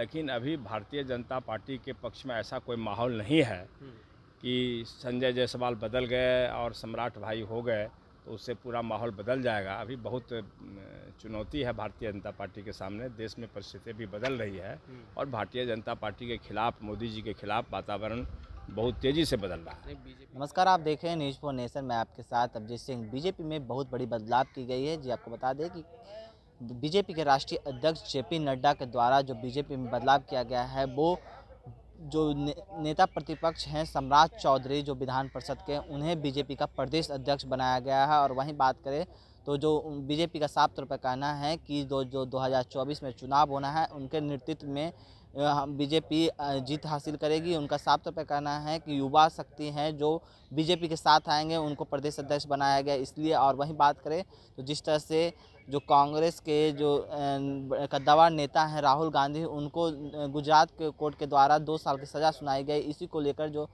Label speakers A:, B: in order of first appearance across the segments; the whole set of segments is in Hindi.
A: लेकिन अभी भारतीय जनता पार्टी के पक्ष में ऐसा कोई माहौल नहीं है हम्म। कि संजय जायसवाल बदल गए और सम्राट भाई हो गए तो उससे पूरा माहौल बदल जाएगा अभी बहुत चुनौती है भारतीय जनता पार्टी के सामने देश में परिस्थितियाँ भी बदल रही है हम्म। और भारतीय जनता पार्टी के खिलाफ मोदी जी के खिलाफ वातावरण बहुत तेजी से बदल रहा है
B: नमस्कार आप देख रहे हैं न्यूज फोर नेशन मैं आपके साथ अभिजीत सिंह बीजेपी में बहुत बड़ी बदलाव की गई है जी आपको बता दें कि बीजेपी के राष्ट्रीय अध्यक्ष जे पी नड्डा के द्वारा जो बीजेपी में बदलाव किया गया है वो जो ने, नेता प्रतिपक्ष हैं सम्राट चौधरी जो विधान परिषद के उन्हें बीजेपी का प्रदेश अध्यक्ष बनाया गया है और वहीं बात करें तो जो बीजेपी का साफ तौर पर कहना है कि जो जो 2024 में चुनाव होना है उनके नेतृत्व में बीजेपी जीत हासिल करेगी उनका साफ तौर पर कहना है कि युवा शक्ति हैं जो बीजेपी के साथ आएंगे उनको प्रदेश अध्यक्ष बनाया गया इसलिए और वहीं बात करें तो जिस तरह से जो कांग्रेस के जो कद्दावार नेता हैं राहुल गांधी उनको गुजरात के कोर्ट के द्वारा दो साल की सज़ा सुनाई गई इसी को लेकर जो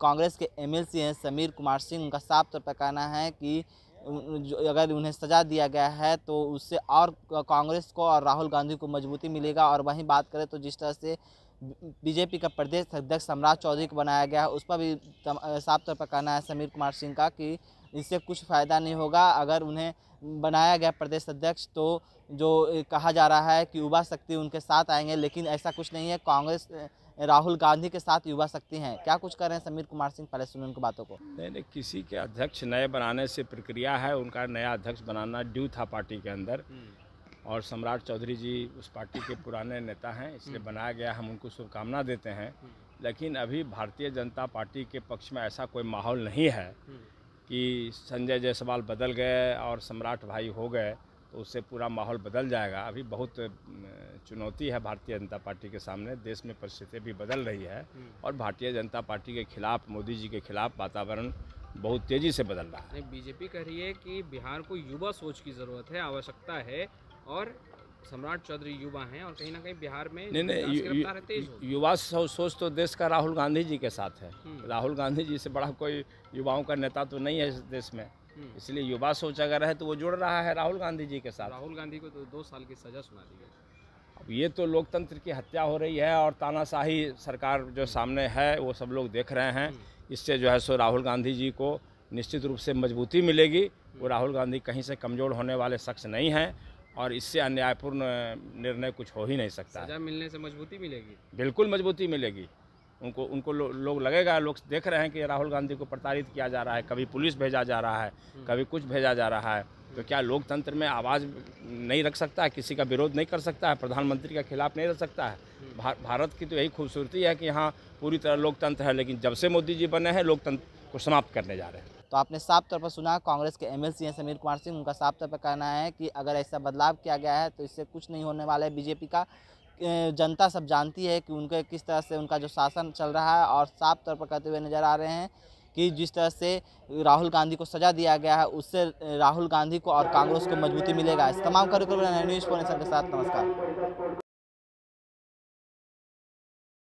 B: कांग्रेस के एमएलसी हैं समीर कुमार सिंह उनका साफ तौर पर कहना है कि अगर उन्हें सजा दिया गया है तो उससे और कांग्रेस को और राहुल गांधी को मजबूती मिलेगा और वहीं बात करें तो जिस तरह से बीजेपी का प्रदेश अध्यक्ष सम्राट चौधरी को बनाया गया है उस पर भी साफ तौर पर कहना है समीर कुमार सिंह का कि इससे कुछ फ़ायदा नहीं होगा अगर उन्हें बनाया गया प्रदेश अध्यक्ष तो जो कहा जा रहा है कि युवा शक्ति उनके साथ आएंगे लेकिन ऐसा कुछ नहीं है कांग्रेस राहुल गांधी के साथ युवा शक्ति हैं क्या कुछ कर रहे हैं समीर कुमार सिंह पहले सुन उनकी बातों को नहीं
A: नहीं किसी के अध्यक्ष नए बनाने से प्रक्रिया है उनका नया अध्यक्ष बनाना ड्यू था पार्टी के अंदर हम्म। और सम्राट चौधरी जी उस पार्टी के पुराने नेता हैं इसलिए हम्म। बनाया गया हम उनको शुभकामना देते हैं हम्म। लेकिन अभी भारतीय जनता पार्टी के पक्ष में ऐसा कोई माहौल नहीं है कि संजय जायसवाल बदल गए और सम्राट भाई हो गए उससे पूरा माहौल बदल जाएगा अभी बहुत चुनौती है भारतीय जनता पार्टी के सामने देश में परिस्थितियाँ भी बदल रही है हम्म। और भारतीय जनता पार्टी के खिलाफ मोदी जी के खिलाफ वातावरण बहुत तेजी से बदल रहा है बीजेपी कह रही है कि बिहार को युवा सोच की जरूरत है आवश्यकता है और सम्राट चौधरी युवा हैं और कहीं ना कहीं बिहार में नहीं नहीं युवा सोच तो देश का राहुल गांधी जी के साथ है हम्म। राहुल गांधी जी से बड़ा कोई युवाओं का नेता तो नहीं है इस देश में हम्म। इसलिए युवा सोच अगर है तो वो जुड़ रहा है राहुल गांधी जी के साथ राहुल गांधी को तो दो साल की सजा सुना दी गई अब ये तो लोकतंत्र की हत्या हो रही है और तानाशाही सरकार जो हम्म। सामने है वो सब लोग देख रहे हैं हम्म। इससे जो है सो राहुल गांधी जी को निश्चित रूप से मजबूती मिलेगी वो राहुल गांधी कहीं से कमज़ोर होने वाले शख्स नहीं हैं और इससे अन्यायपूर्ण निर्णय कुछ हो ही नहीं सकता सजा
B: मिलने से मजबूती मिलेगी
A: बिल्कुल मजबूती मिलेगी उनको उनको लोग लो लगेगा लोग देख रहे हैं कि राहुल गांधी को प्रताड़ित किया जा रहा है कभी पुलिस भेजा जा रहा है हम्म। कभी कुछ भेजा जा रहा है तो क्या लोकतंत्र में आवाज़ नहीं रख सकता है किसी का विरोध नहीं कर सकता है प्रधानमंत्री के खिलाफ नहीं रख सकता है हम्म। भा, भारत की तो यही खूबसूरती है कि यहाँ पूरी तरह लोकतंत्र है लेकिन जब से मोदी जी बने हैं लोकतंत्र को समाप्त करने जा रहे हैं
B: तो आपने साफ तौर पर सुना कांग्रेस के एमएलसी हैं समीर कुमार सिंह उनका साफ तौर पर कहना है कि अगर ऐसा बदलाव किया गया है तो इससे कुछ नहीं होने वाला है बीजेपी का जनता सब जानती है कि उनके किस तरह से उनका जो शासन चल रहा है और साफ तौर पर कहते हुए नज़र आ रहे हैं कि जिस तरह से राहुल गांधी को सजा दिया गया है उससे राहुल गांधी को और कांग्रेस को मजबूती मिलेगा इस तमाम कार्यक्रम न्यूज़ फोनेशन के साथ नमस्कार